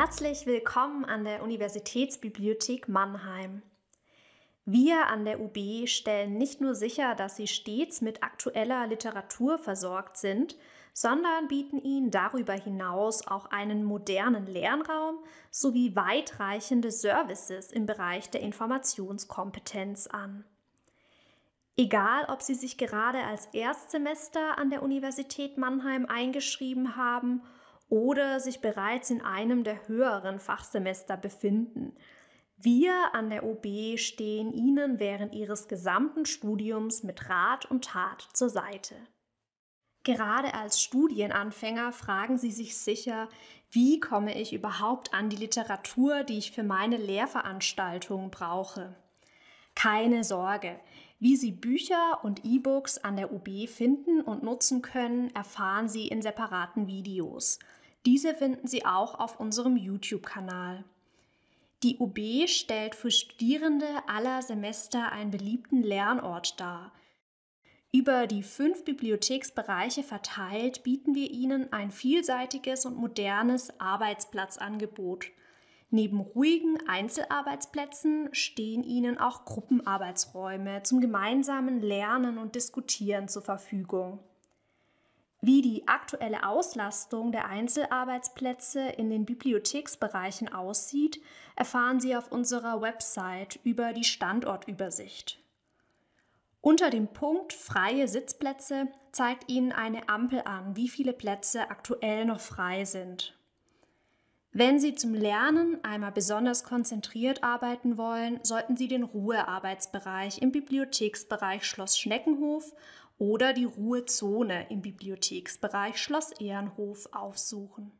Herzlich willkommen an der Universitätsbibliothek Mannheim. Wir an der UB stellen nicht nur sicher, dass Sie stets mit aktueller Literatur versorgt sind, sondern bieten Ihnen darüber hinaus auch einen modernen Lernraum sowie weitreichende Services im Bereich der Informationskompetenz an. Egal, ob Sie sich gerade als Erstsemester an der Universität Mannheim eingeschrieben haben – oder sich bereits in einem der höheren Fachsemester befinden. Wir an der OB stehen Ihnen während Ihres gesamten Studiums mit Rat und Tat zur Seite. Gerade als Studienanfänger fragen Sie sich sicher, wie komme ich überhaupt an die Literatur, die ich für meine Lehrveranstaltung brauche. Keine Sorge, wie Sie Bücher und E-Books an der UB finden und nutzen können, erfahren Sie in separaten Videos. Diese finden Sie auch auf unserem YouTube-Kanal. Die UB stellt für Studierende aller Semester einen beliebten Lernort dar. Über die fünf Bibliotheksbereiche verteilt bieten wir Ihnen ein vielseitiges und modernes Arbeitsplatzangebot. Neben ruhigen Einzelarbeitsplätzen stehen Ihnen auch Gruppenarbeitsräume zum gemeinsamen Lernen und Diskutieren zur Verfügung wie die aktuelle Auslastung der Einzelarbeitsplätze in den Bibliotheksbereichen aussieht, erfahren Sie auf unserer Website über die Standortübersicht. Unter dem Punkt Freie Sitzplätze zeigt Ihnen eine Ampel an, wie viele Plätze aktuell noch frei sind. Wenn Sie zum Lernen einmal besonders konzentriert arbeiten wollen, sollten Sie den Ruhearbeitsbereich im Bibliotheksbereich Schloss Schneckenhof oder die Ruhezone im Bibliotheksbereich Schloss Ehrenhof aufsuchen.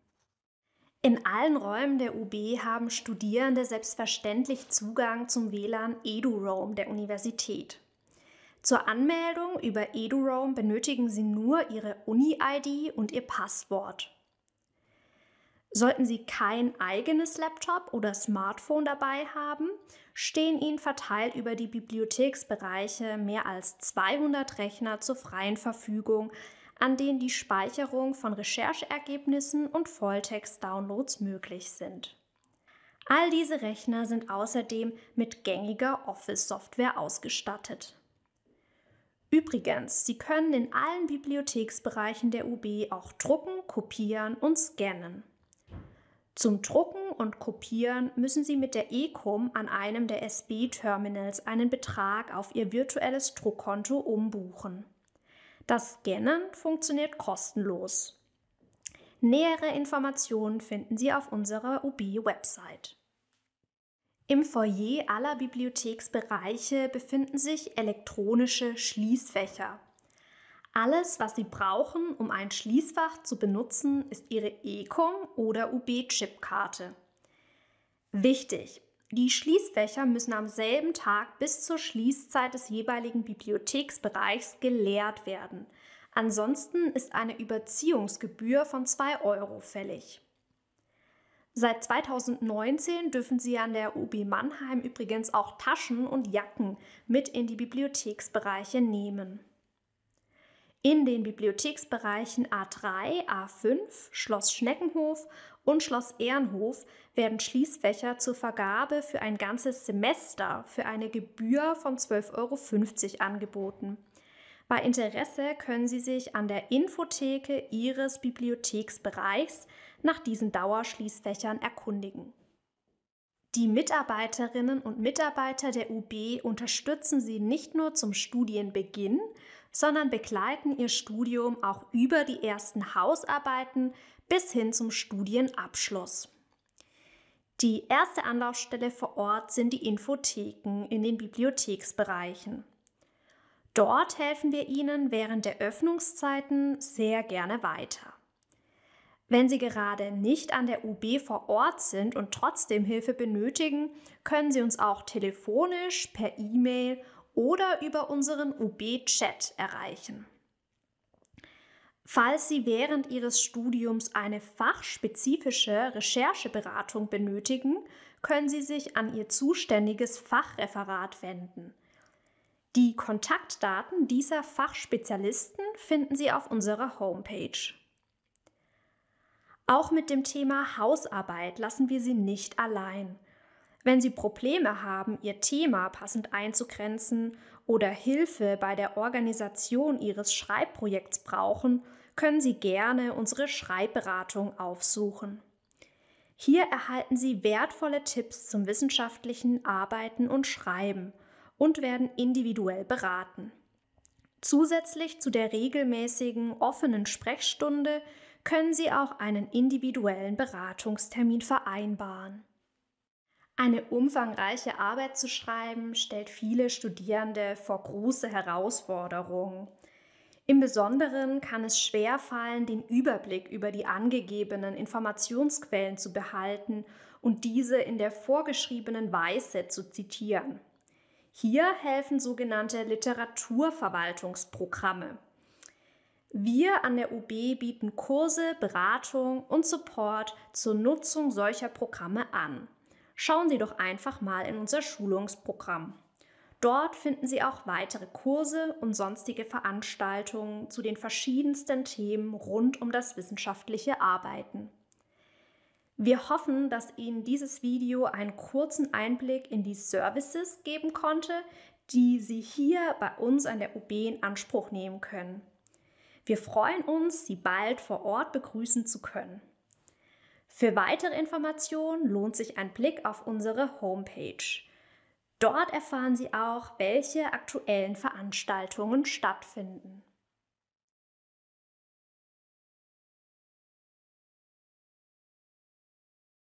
In allen Räumen der UB haben Studierende selbstverständlich Zugang zum WLAN EduRoam der Universität. Zur Anmeldung über EduRoam benötigen sie nur ihre Uni-ID und ihr Passwort. Sollten Sie kein eigenes Laptop oder Smartphone dabei haben, stehen Ihnen verteilt über die Bibliotheksbereiche mehr als 200 Rechner zur freien Verfügung, an denen die Speicherung von Rechercheergebnissen und Volltext-Downloads möglich sind. All diese Rechner sind außerdem mit gängiger Office-Software ausgestattet. Übrigens, Sie können in allen Bibliotheksbereichen der UB auch drucken, kopieren und scannen. Zum Drucken und Kopieren müssen Sie mit der ECOM an einem der SB-Terminals einen Betrag auf Ihr virtuelles Druckkonto umbuchen. Das Scannen funktioniert kostenlos. Nähere Informationen finden Sie auf unserer UB-Website. Im Foyer aller Bibliotheksbereiche befinden sich elektronische Schließfächer. Alles, was Sie brauchen, um ein Schließfach zu benutzen, ist Ihre ECOM oder ub chipkarte Wichtig! Die Schließfächer müssen am selben Tag bis zur Schließzeit des jeweiligen Bibliotheksbereichs geleert werden. Ansonsten ist eine Überziehungsgebühr von 2 Euro fällig. Seit 2019 dürfen Sie an der UB Mannheim übrigens auch Taschen und Jacken mit in die Bibliotheksbereiche nehmen in den Bibliotheksbereichen A3, A5, Schloss Schneckenhof und Schloss Ehrenhof werden Schließfächer zur Vergabe für ein ganzes Semester für eine Gebühr von 12,50 Euro angeboten. Bei Interesse können Sie sich an der Infotheke Ihres Bibliotheksbereichs nach diesen Dauerschließfächern erkundigen. Die Mitarbeiterinnen und Mitarbeiter der UB unterstützen Sie nicht nur zum Studienbeginn, sondern begleiten ihr Studium auch über die ersten Hausarbeiten bis hin zum Studienabschluss. Die erste Anlaufstelle vor Ort sind die Infotheken in den Bibliotheksbereichen. Dort helfen wir Ihnen während der Öffnungszeiten sehr gerne weiter. Wenn Sie gerade nicht an der UB vor Ort sind und trotzdem Hilfe benötigen, können Sie uns auch telefonisch, per E-Mail oder über unseren UB-Chat erreichen. Falls Sie während Ihres Studiums eine fachspezifische Rechercheberatung benötigen, können Sie sich an Ihr zuständiges Fachreferat wenden. Die Kontaktdaten dieser Fachspezialisten finden Sie auf unserer Homepage. Auch mit dem Thema Hausarbeit lassen wir Sie nicht allein. Wenn Sie Probleme haben, Ihr Thema passend einzugrenzen oder Hilfe bei der Organisation Ihres Schreibprojekts brauchen, können Sie gerne unsere Schreibberatung aufsuchen. Hier erhalten Sie wertvolle Tipps zum wissenschaftlichen Arbeiten und Schreiben und werden individuell beraten. Zusätzlich zu der regelmäßigen offenen Sprechstunde können Sie auch einen individuellen Beratungstermin vereinbaren. Eine umfangreiche Arbeit zu schreiben, stellt viele Studierende vor große Herausforderungen. Im Besonderen kann es schwer fallen, den Überblick über die angegebenen Informationsquellen zu behalten und diese in der vorgeschriebenen Weise zu zitieren. Hier helfen sogenannte Literaturverwaltungsprogramme. Wir an der UB bieten Kurse, Beratung und Support zur Nutzung solcher Programme an. Schauen Sie doch einfach mal in unser Schulungsprogramm. Dort finden Sie auch weitere Kurse und sonstige Veranstaltungen zu den verschiedensten Themen rund um das wissenschaftliche Arbeiten. Wir hoffen, dass Ihnen dieses Video einen kurzen Einblick in die Services geben konnte, die Sie hier bei uns an der UB in Anspruch nehmen können. Wir freuen uns, Sie bald vor Ort begrüßen zu können. Für weitere Informationen lohnt sich ein Blick auf unsere Homepage. Dort erfahren Sie auch, welche aktuellen Veranstaltungen stattfinden.